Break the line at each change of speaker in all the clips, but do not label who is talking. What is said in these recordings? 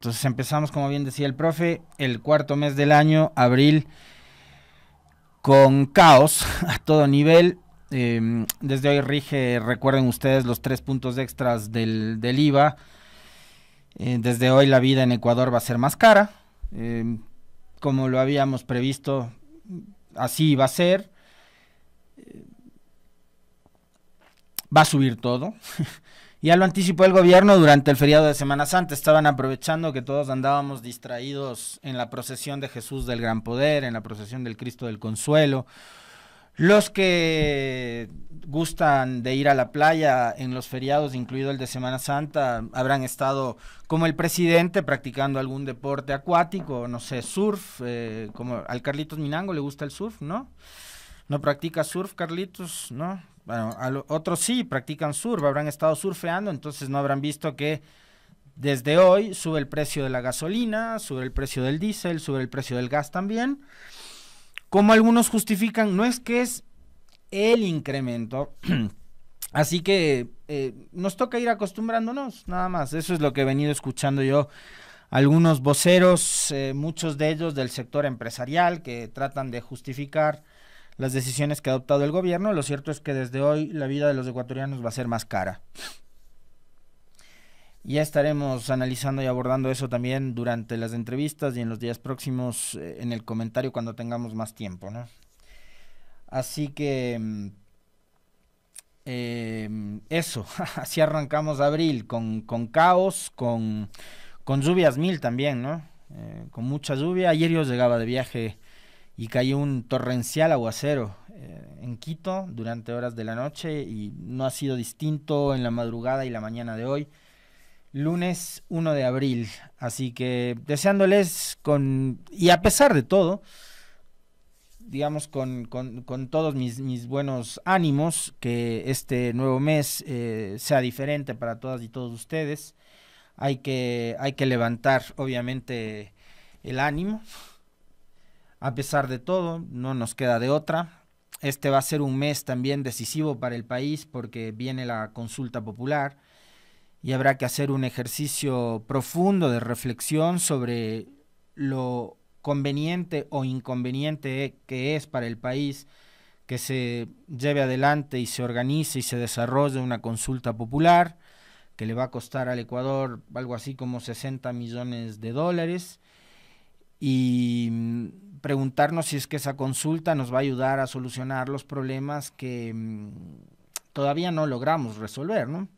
Entonces empezamos, como bien decía el profe, el cuarto mes del año, abril, con caos a todo nivel. Em, desde hoy rige, recuerden ustedes, los tres puntos extras del, IVA. Eh, desde hoy la vida en Ecuador va a ser más cara. Em, como lo habíamos previsto, así va a ser. Eh, va a subir todo. Ya lo anticipó el gobierno durante el feriado de Semana Santa. Estaban aprovechando que todos andábamos distraídos en la procesión de Jesús del Gran Poder, en la procesión del Cristo del Consuelo. Los que gustan de ir a la playa en los feriados, incluido el de Semana Santa, habrán estado como el presidente practicando algún deporte acuático, no sé, surf, eh, como al Carlitos Minango le gusta el surf, ¿no? no practica surf, Carlitos, ¿no? Bueno, otros sí practican surf, habrán estado surfeando, entonces no habrán visto que desde hoy sube el precio de la gasolina, sube el precio del diésel, sube el precio del gas también. Como algunos justifican, no es que es el incremento. Así que eh, nos toca ir acostumbrándonos, nada más. Eso es lo que he venido escuchando yo. Algunos voceros, eh, muchos de ellos del sector empresarial, que tratan de justificar las decisiones que ha adoptado el gobierno. Lo cierto es que desde hoy la vida de los ecuatorianos va a ser más cara. Ya estaremos analizando y abordando eso también durante las entrevistas y en los días próximos eh, en el comentario cuando tengamos más tiempo. ¿no? Así que mm, eh, eso, así arrancamos abril con, caos, con, lluvias mil también, ¿no? Eh, con mucha lluvia. Ayer yo llegaba de viaje y cayó un torrencial aguacero eh, en Quito durante horas de la noche y no ha sido distinto en la madrugada y la mañana de hoy, lunes 1 de abril. Así que deseándoles con, y a pesar de todo, digamos con, todos mis, buenos ánimos, que este nuevo mes eh, sea diferente para todas y todos ustedes. Hay que, hay que levantar, obviamente, el ánimo a pesar de todo, no nos queda de otra. Este va a ser un mes también decisivo para el país porque viene la consulta popular y habrá que hacer un ejercicio profundo de reflexión sobre lo conveniente o inconveniente que es para el país que se lleve adelante y se organice y se desarrolle una consulta popular que le va a costar al Ecuador algo así como 60 millones de dólares y preguntarnos si es que esa consulta nos va a ayudar a solucionar los problemas que mm, todavía no logramos resolver, ¿no?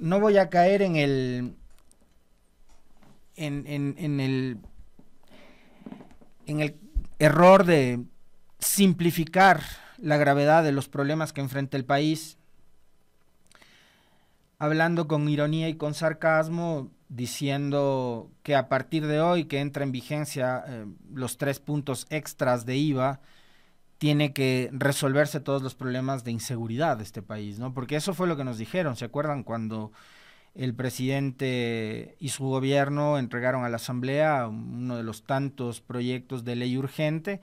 No voy a caer en el. en el. en el error de simplificar la gravedad de los problemas que enfrenta el país. Hablando con ironía y con sarcasmo, diciendo que a partir de hoy que entra en vigencia eh, los tres puntos extras de IVA, tiene que resolverse todos los problemas de inseguridad de este país, ¿no? Porque eso fue lo que nos dijeron, ¿se acuerdan cuando el presidente y su gobierno entregaron a la Asamblea uno de los tantos proyectos de ley urgente?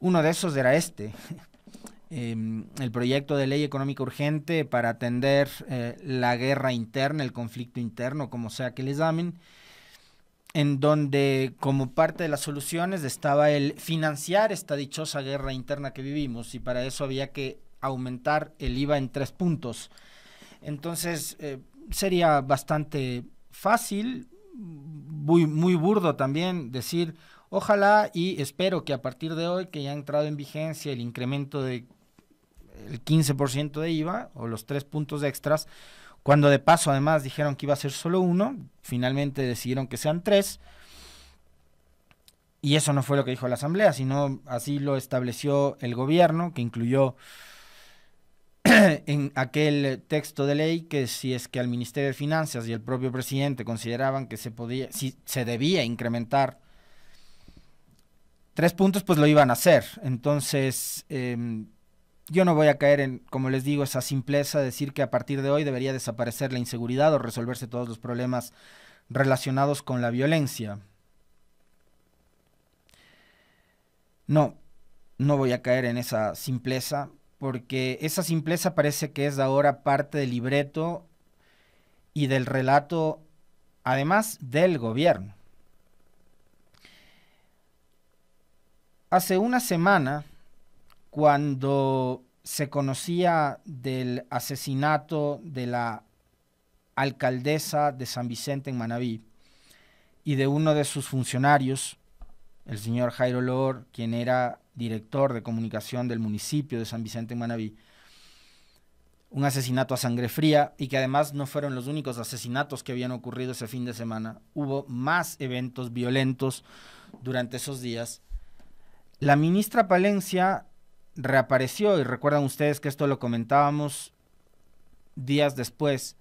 Uno de esos era este, Em, el proyecto de ley económica urgente para atender eh, la guerra interna, el conflicto interno, como sea que les llamen, en donde como parte de las soluciones estaba el financiar esta dichosa guerra interna que vivimos y para eso había que aumentar el IVA en tres puntos. Entonces eh, sería bastante fácil, muy, muy burdo también decir, ojalá y espero que a partir de hoy que ya ha entrado en vigencia el incremento de el 15% de IVA o los tres puntos extras, cuando de paso además dijeron que iba a ser solo uno, finalmente decidieron que sean tres. Y eso no fue lo que dijo la Asamblea, sino así lo estableció el gobierno, que incluyó en aquel texto de ley que si es que al Ministerio de Finanzas y el propio presidente consideraban que se podía, si se debía incrementar tres puntos, pues lo iban a hacer. Entonces, em, yo no voy a caer en, como les digo, esa simpleza de decir que a partir de hoy debería desaparecer la inseguridad o resolverse todos los problemas relacionados con la violencia. No, no voy a caer en esa simpleza, porque esa simpleza parece que es ahora parte del libreto y del relato, además del gobierno. Hace una semana cuando se conocía del asesinato de la alcaldesa de San Vicente en Manabí y de uno de sus funcionarios, el señor Jairo Lor, quien era director de comunicación del municipio de San Vicente en Manabí, un asesinato a sangre fría y que además no fueron los únicos asesinatos que habían ocurrido ese fin de semana. Hubo más eventos violentos durante esos días. La ministra Palencia reapareció y recuerdan ustedes que esto lo comentábamos días después,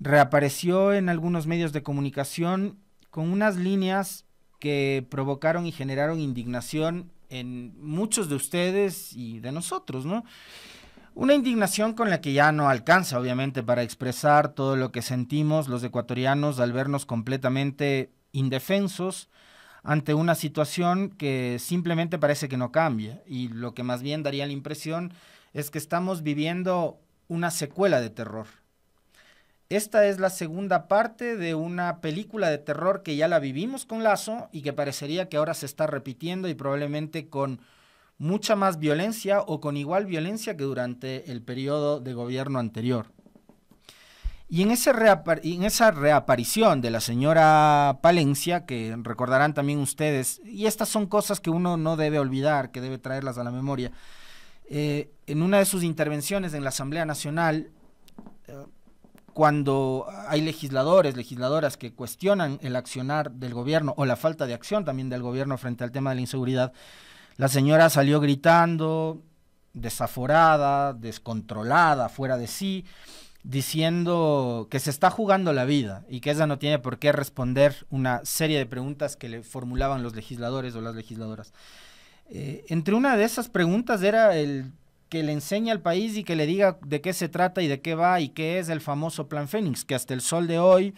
reapareció en algunos medios de comunicación con unas líneas que provocaron y generaron indignación en muchos de ustedes y de nosotros, ¿no? Una indignación con la que ya no alcanza, obviamente, para expresar todo lo que sentimos los ecuatorianos al vernos completamente indefensos ante una situación que simplemente parece que no cambia y lo que más bien daría la impresión es que estamos viviendo una secuela de terror. Esta es la segunda parte de una película de terror que ya la vivimos con Lazo y que parecería que ahora se está repitiendo y probablemente con mucha más violencia o con igual violencia que durante el periodo de gobierno anterior. Y en, esa reaparición de la señora Palencia, que recordarán también ustedes, y estas son cosas que uno no debe olvidar, que debe traerlas a la memoria, eh, en una de sus intervenciones en la Asamblea Nacional, eh, cuando hay legisladores, legisladoras que cuestionan el accionar del gobierno o la falta de acción también del gobierno frente al tema de la inseguridad, la señora salió gritando, desaforada, descontrolada, fuera de sí diciendo que se está jugando la vida y que ella no tiene por qué responder una serie de preguntas que le formulaban los legisladores o las legisladoras. Eh, entre una de esas preguntas era el que le enseñe al país y que le diga de qué se trata y de qué va y qué es el famoso Plan Fénix, que hasta el sol de hoy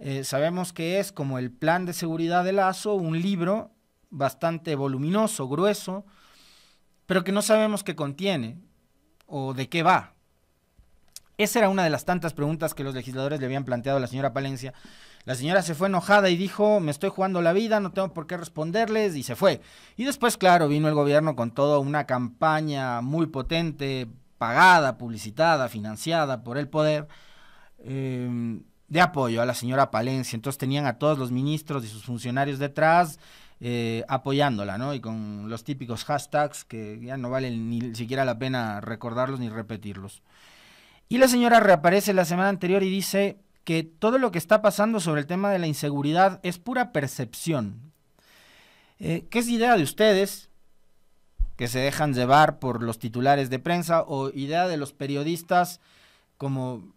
eh, sabemos que es como el Plan de Seguridad de Lazo, un libro bastante voluminoso, grueso, pero que no sabemos qué contiene o de qué va. Esa era una de las tantas preguntas que los legisladores le habían planteado a la señora Palencia. La señora se fue enojada y dijo, me estoy jugando la vida, no tengo por qué responderles, y se fue. Y después, claro, vino el gobierno con toda una campaña muy potente, pagada, publicitada, financiada por el poder, em, de apoyo a la señora Palencia. Entonces tenían a todos los ministros y sus funcionarios detrás. Eh, apoyándola, ¿no? Y con los típicos hashtags que ya no valen ni siquiera la pena recordarlos ni repetirlos. Y la señora reaparece la semana anterior y dice que todo lo que está pasando sobre el tema de la inseguridad es pura percepción. Eh, ¿Qué es idea de ustedes que se dejan llevar por los titulares de prensa o idea de los periodistas como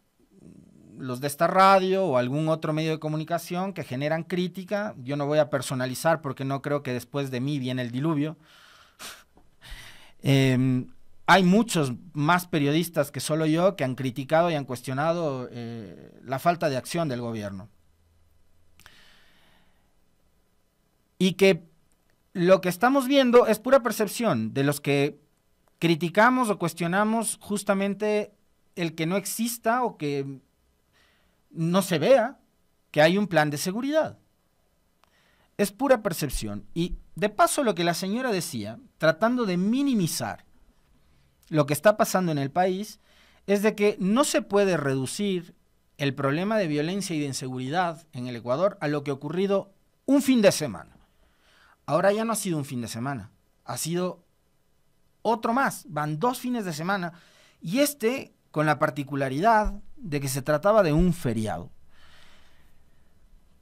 los de esta radio o algún otro medio de comunicación que generan crítica. Yo no voy a personalizar porque no creo que después de mí viene el diluvio. Em, hay muchos más periodistas que solo yo que han criticado y han cuestionado eh, la falta de acción del gobierno. Y que lo que estamos viendo es pura percepción de los que criticamos o cuestionamos justamente el que no exista o que no se vea que hay un plan de seguridad. Es pura percepción. Y de paso lo que la señora decía, tratando de minimizar lo que está pasando en el país es de que no se puede reducir el problema de violencia y de inseguridad en el Ecuador a lo que ha ocurrido un fin de semana. Ahora ya no ha sido un fin de semana, ha sido otro más, van dos fines de semana y este con la particularidad de que se trataba de un feriado.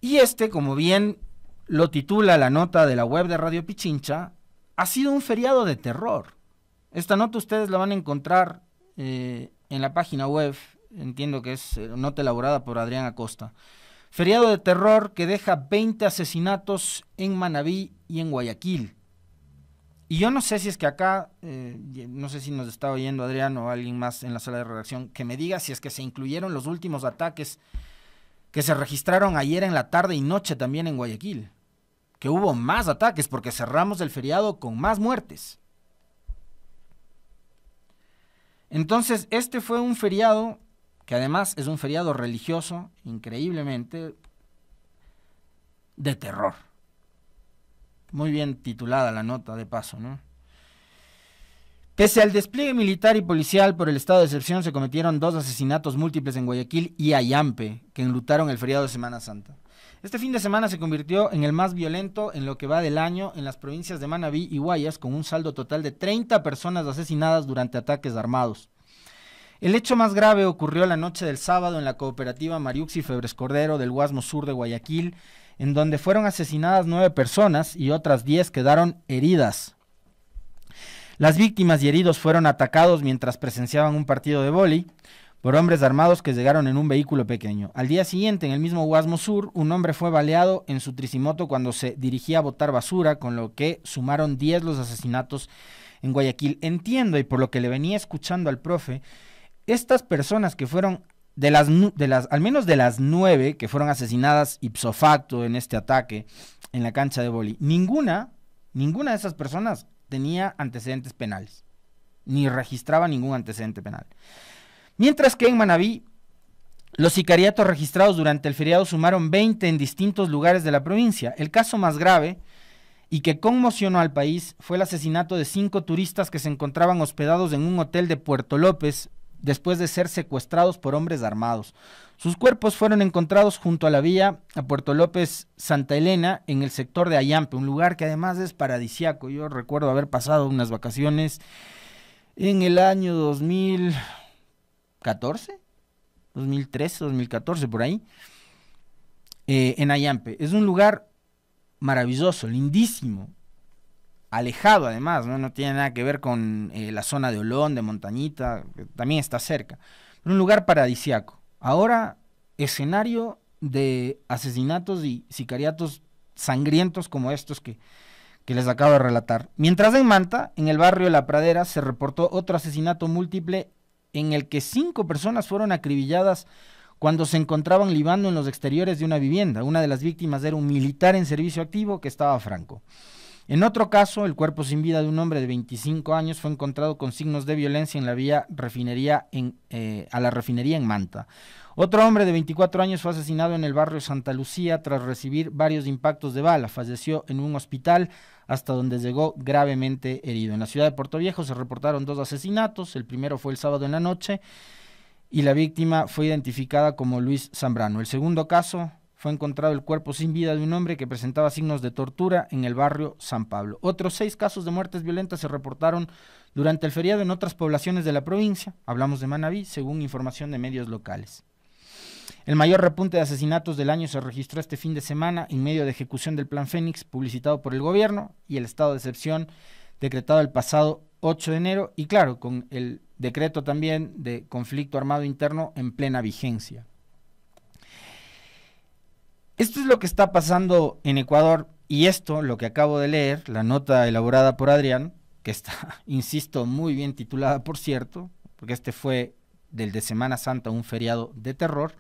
Y este, como bien lo titula la nota de la web de Radio Pichincha, ha sido un feriado de terror. Esta nota ustedes la van a encontrar eh, en la página web, entiendo que es eh, nota elaborada por Adrián Acosta. Feriado de terror que deja 20 asesinatos en Manabí y en Guayaquil. Y yo no sé si es que acá, eh, no sé si nos está oyendo Adrián o alguien más en la sala de redacción, que me diga si es que se incluyeron los últimos ataques que se registraron ayer en la tarde y noche también en Guayaquil. Que hubo más ataques porque cerramos el feriado con más muertes. Entonces, este fue un feriado, que además es un feriado religioso, increíblemente, de terror. Muy bien titulada la nota, de paso, ¿no? Pese al despliegue militar y policial por el estado de excepción, se cometieron dos asesinatos múltiples en Guayaquil y Ayampe, que enlutaron el feriado de Semana Santa. Este fin de semana se convirtió en el más violento en lo que va del año en las provincias de Manabí y Guayas, con un saldo total de 30 personas asesinadas durante ataques armados. El hecho más grave ocurrió la noche del sábado en la cooperativa Mariuxi Febres Cordero del Guasmo Sur de Guayaquil, en donde fueron asesinadas nueve personas y otras diez quedaron heridas. Las víctimas y heridos fueron atacados mientras presenciaban un partido de vóley por hombres armados que llegaron en un vehículo pequeño. Al día siguiente, en el mismo Guasmo Sur, un hombre fue baleado en su tricimoto cuando se dirigía a botar basura, con lo que sumaron 10 los asesinatos en Guayaquil. Entiendo, y por lo que le venía escuchando al profe, estas personas que fueron de las, de las al menos de las nueve que fueron asesinadas ipso facto en este ataque en la cancha de boli, ninguna, ninguna de esas personas tenía antecedentes penales, ni registraba ningún antecedente penal. Mientras que en Manabí, los sicariatos registrados durante el feriado sumaron 20 en distintos lugares de la provincia. El caso más grave y que conmocionó al país fue el asesinato de cinco turistas que se encontraban hospedados en un hotel de Puerto López después de ser secuestrados por hombres armados. Sus cuerpos fueron encontrados junto a la vía a Puerto López Santa Elena en el sector de Ayampe, un lugar que además es paradisiaco. Yo recuerdo haber pasado unas vacaciones en el año 2000 14, 2013, 2014, por ahí, eh, en Ayampe. Es un lugar maravilloso, lindísimo, alejado además, ¿no? no tiene nada que ver con eh, la zona de Olón, de Montañita, también está cerca. un lugar paradisiaco. Ahora, escenario de asesinatos y sicariatos sangrientos como estos que, que les acabo de relatar. Mientras en Manta, en el barrio La Pradera, se reportó otro asesinato múltiple en el que cinco personas fueron acribilladas cuando se encontraban libando en los exteriores de una vivienda. Una de las víctimas era un militar en servicio activo que estaba franco. En otro caso, el cuerpo sin vida de un hombre de 25 años fue encontrado con signos de violencia en la vía refinería en, eh, a la refinería en Manta. Otro hombre de 24 años fue asesinado en el barrio Santa Lucía tras recibir varios impactos de bala. Falleció en un hospital hasta donde llegó gravemente herido. En la ciudad de Puerto Viejo se reportaron dos asesinatos. El primero fue el sábado en la noche y la víctima fue identificada como Luis Zambrano. El segundo caso fue encontrado el cuerpo sin vida de un hombre que presentaba signos de tortura en el barrio San Pablo. Otros seis casos de muertes violentas se reportaron durante el feriado en otras poblaciones de la provincia. Hablamos de Manabí, según información de medios locales. El mayor repunte de asesinatos del año se registró este fin de semana en medio de ejecución del Plan Fénix publicitado por el gobierno y el estado de excepción decretado el pasado 8 de enero y claro, con el decreto también de conflicto armado interno en plena vigencia. Esto es lo que está pasando en Ecuador y esto, lo que acabo de leer, la nota elaborada por Adrián, que está, insisto, muy bien titulada, por cierto, porque este fue del de Semana Santa un feriado de terror,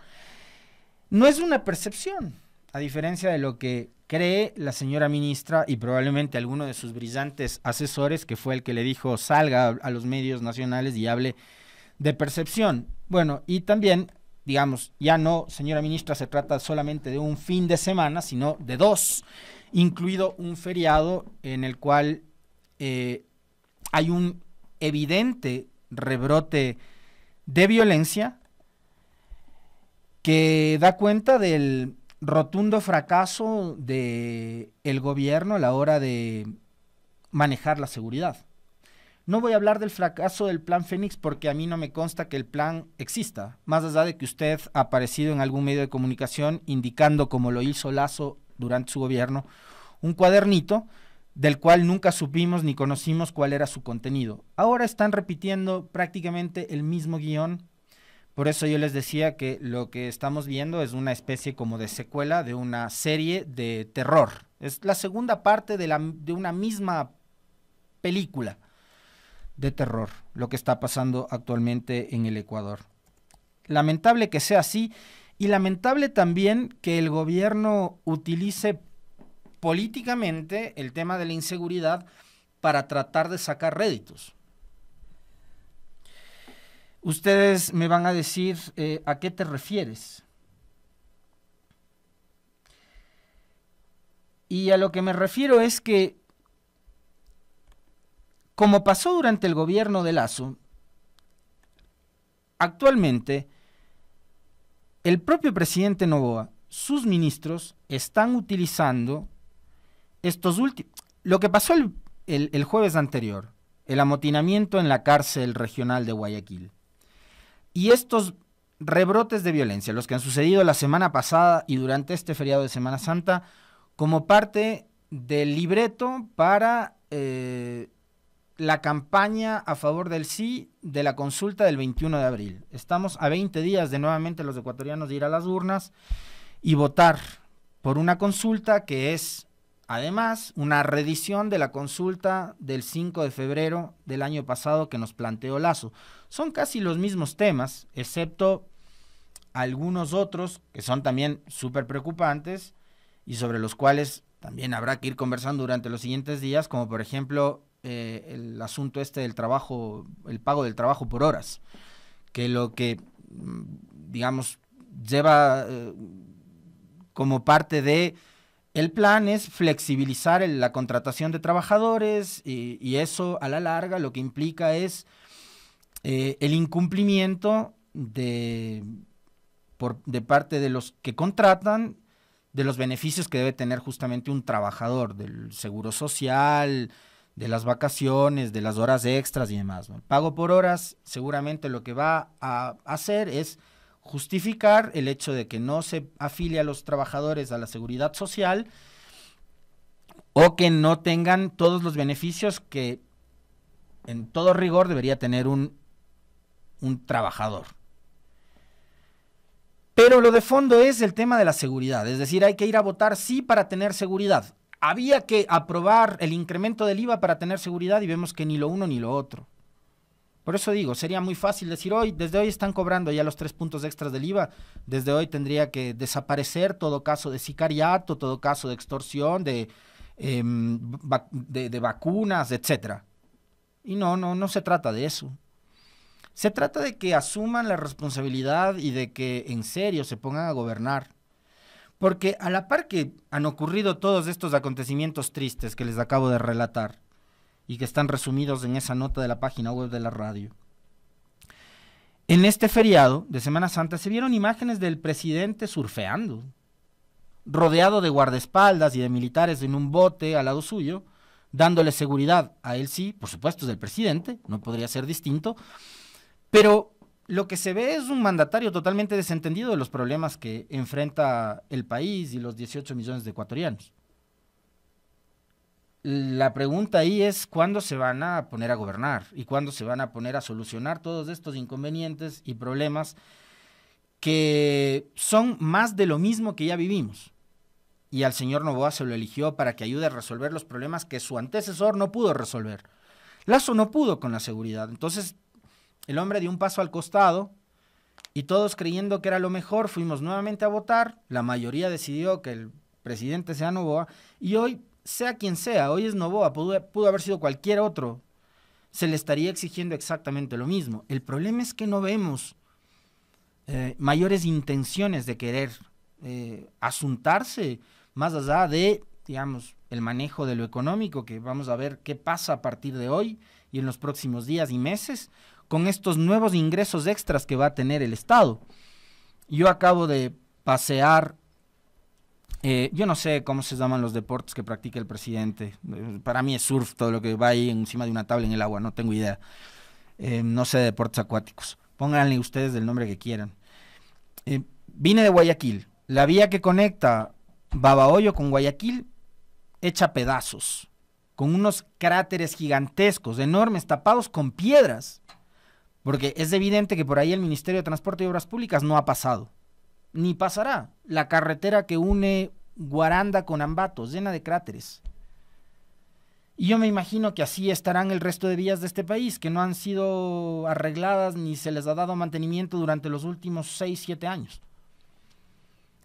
no es una percepción, a diferencia de lo que cree la señora ministra y probablemente alguno de sus brillantes asesores, que fue el que le dijo salga a los medios nacionales y hable de percepción. Bueno, y también, digamos, ya no, señora ministra, se trata solamente de un fin de semana, sino de dos, incluido un feriado en el cual eh, hay un evidente rebrote de violencia que da cuenta del rotundo fracaso del el gobierno a la hora de manejar la seguridad. No voy a hablar del fracaso del plan Fénix porque a mí no me consta que el plan exista, más allá de que usted ha aparecido en algún medio de comunicación indicando, como lo hizo Lazo durante su gobierno, un cuadernito del cual nunca supimos ni conocimos cuál era su contenido. Ahora están repitiendo prácticamente el mismo guión por eso yo les decía que lo que estamos viendo es una especie como de secuela de una serie de terror. Es la segunda parte de, la, de una misma película de terror, lo que está pasando actualmente en el Ecuador. Lamentable que sea así y lamentable también que el gobierno utilice políticamente el tema de la inseguridad para tratar de sacar réditos. Ustedes me van a decir eh, a qué te refieres. Y a lo que me refiero es que, como pasó durante el gobierno de Lazo, actualmente el propio presidente Novoa, sus ministros están utilizando estos últimos... Lo que pasó el jueves anterior, el amotinamiento en la cárcel regional de Guayaquil. Y estos rebrotes de violencia, los que han sucedido la semana pasada y durante este feriado de Semana Santa, como parte del libreto para eh, la campaña a favor del sí de la consulta del 21 de abril. Estamos a 20 días de nuevamente los ecuatorianos de ir a las urnas y votar por una consulta que es Además, una redición de la consulta del 5 de febrero del año pasado que nos planteó Lazo. Son casi los mismos temas, excepto algunos otros que son también súper preocupantes y sobre los cuales también habrá que ir conversando durante los siguientes días, como por ejemplo eh, el asunto este del trabajo, el pago del trabajo por horas, que lo que, mm, digamos, lleva eh, como parte de el plan es flexibilizar la contratación de trabajadores y, eso a la larga lo que implica es eh, el incumplimiento de, por, de parte de los que contratan de los beneficios que debe tener justamente un trabajador, del seguro social, de las vacaciones, de las horas extras y demás. pago por horas seguramente lo que va a hacer es justificar el hecho de que no se afilie a los trabajadores a la seguridad social o que no tengan todos los beneficios que en todo rigor debería tener un, un trabajador. Pero lo de fondo es el tema de la seguridad, es decir, hay que ir a votar sí para tener seguridad. Había que aprobar el incremento del IVA para tener seguridad y vemos que ni lo uno ni lo otro. Por eso digo, sería muy fácil decir hoy, desde hoy están cobrando ya los tres puntos extras del IVA, desde hoy tendría que desaparecer todo caso de sicariato, todo caso de extorsión, em, de, vacunas, etcétera. Y no, no, no se trata de eso. Se trata de que asuman la responsabilidad y de que en serio se pongan a gobernar. Porque a la par que han ocurrido todos estos acontecimientos tristes que les acabo de relatar, y que están resumidos en esa nota de la página web de la radio. En este feriado de Semana Santa se vieron imágenes del presidente surfeando, rodeado de guardaespaldas y de militares en un bote al lado suyo, dándole seguridad a él sí, por supuesto es el presidente, no podría ser distinto, pero lo que se ve es un mandatario totalmente desentendido de los problemas que enfrenta el país y los 18 millones de ecuatorianos la pregunta ahí es cuándo se van a poner a gobernar y cuándo se van a poner a solucionar todos estos inconvenientes y problemas que son más de lo mismo que ya vivimos. Y al señor Novoa se lo eligió para que ayude a resolver los problemas que su antecesor no pudo resolver. Lazo no pudo con la seguridad. Entonces, el hombre dio un paso al costado y todos creyendo que era lo mejor, fuimos nuevamente a votar. La mayoría decidió que el presidente sea Novoa y hoy sea quien sea, hoy es Novoa, pudo, haber sido cualquier otro, se le estaría exigiendo exactamente lo mismo. El problema es que no vemos eh, mayores intenciones de querer eh, asuntarse más allá de, digamos, el manejo de lo económico, que vamos a ver qué pasa a partir de hoy y en los próximos días y meses con estos nuevos ingresos extras que va a tener el Estado. Yo acabo de pasear eh, yo no sé cómo se llaman los deportes que practica el presidente. Eh, para mí es surf, todo lo que va ahí encima de una tabla en el agua, no tengo idea. Eh, no sé deportes acuáticos. Pónganle ustedes el nombre que quieran. vine de Guayaquil. La vía que conecta Babahoyo con Guayaquil echa pedazos, con unos cráteres gigantescos, enormes, tapados con piedras. Porque es evidente que por ahí el Ministerio de Transporte y Obras Públicas no ha pasado ni pasará. La carretera que une Guaranda con Ambato, llena de cráteres. Y yo me imagino que así estarán el resto de vías de este país, que no han sido arregladas ni se les ha dado mantenimiento durante los últimos 6, 7 años.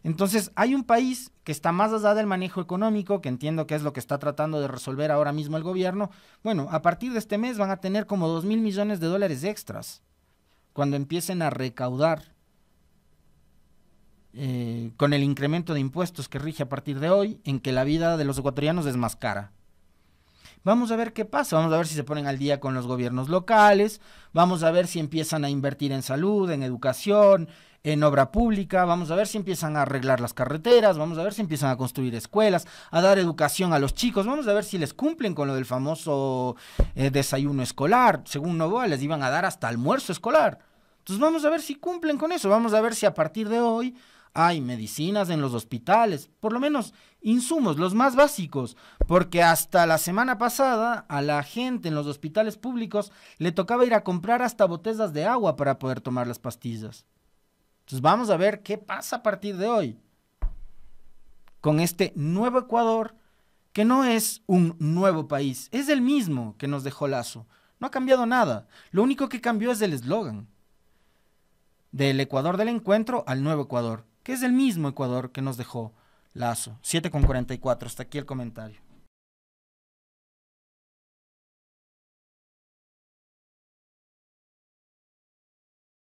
Entonces, hay un país que está más allá del manejo económico, que entiendo que es lo que está tratando de resolver ahora mismo el gobierno. Bueno, a partir de este mes van a tener como 2 mil millones de dólares extras cuando empiecen a recaudar eh, con el incremento de impuestos que rige a partir de hoy, en que la vida de los ecuatorianos es más cara. Vamos a ver qué pasa, vamos a ver si se ponen al día con los gobiernos locales, vamos a ver si empiezan a invertir en salud, en educación, en obra pública, vamos a ver si empiezan a arreglar las carreteras, vamos a ver si empiezan a construir escuelas, a dar educación a los chicos, vamos a ver si les cumplen con lo del famoso eh, desayuno escolar, según Novoa les iban a dar hasta almuerzo escolar. Entonces vamos a ver si cumplen con eso, vamos a ver si a partir de hoy hay medicinas en los hospitales, por lo menos insumos, los más básicos, porque hasta la semana pasada a la gente en los hospitales públicos le tocaba ir a comprar hasta botellas de agua para poder tomar las pastillas. Entonces vamos a ver qué pasa a partir de hoy con este nuevo Ecuador que no es un nuevo país, es el mismo que nos dejó Lazo. No ha cambiado nada. Lo único que cambió es el eslogan. Del Ecuador del encuentro al nuevo Ecuador que es el mismo Ecuador que nos dejó Lazo. 7,44, hasta aquí el comentario.